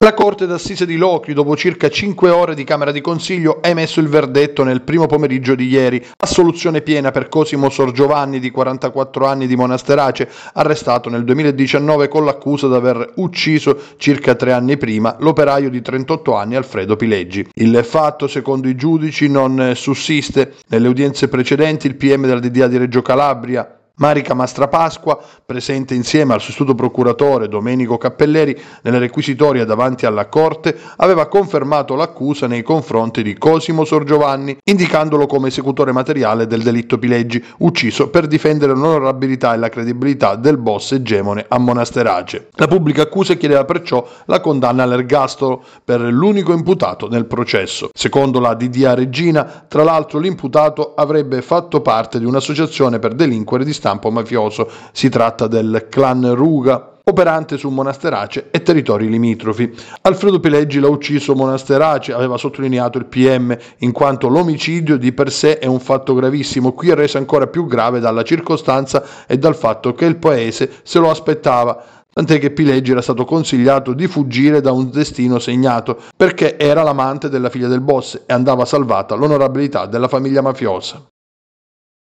La Corte d'Assise di Locri, dopo circa 5 ore di Camera di Consiglio, ha emesso il verdetto nel primo pomeriggio di ieri. Assoluzione piena per Cosimo Sorgiovanni, di 44 anni di Monasterace, arrestato nel 2019 con l'accusa di aver ucciso circa tre anni prima l'operaio di 38 anni Alfredo Pileggi. Il fatto, secondo i giudici, non sussiste. Nelle udienze precedenti il PM della DDA di Reggio Calabria, Marica Mastrapasqua, presente insieme al sostituto procuratore Domenico Cappelleri nella requisitoria davanti alla Corte, aveva confermato l'accusa nei confronti di Cosimo Sorgiovanni, indicandolo come esecutore materiale del delitto Pileggi, ucciso per difendere l'onorabilità e la credibilità del boss egemone a Monasterace. La pubblica accusa chiedeva perciò la condanna all'ergastolo per l'unico imputato nel processo. Secondo la DDA Regina, tra l'altro l'imputato avrebbe fatto parte di un'associazione per delinquere di Stato stampo mafioso, si tratta del clan Ruga operante su Monasterace e territori limitrofi. Alfredo Pileggi l'ha ucciso Monasterace, aveva sottolineato il PM, in quanto l'omicidio di per sé è un fatto gravissimo, qui è reso ancora più grave dalla circostanza e dal fatto che il paese se lo aspettava tant'è che Pileggi era stato consigliato di fuggire da un destino segnato perché era l'amante della figlia del boss e andava salvata l'onorabilità della famiglia mafiosa.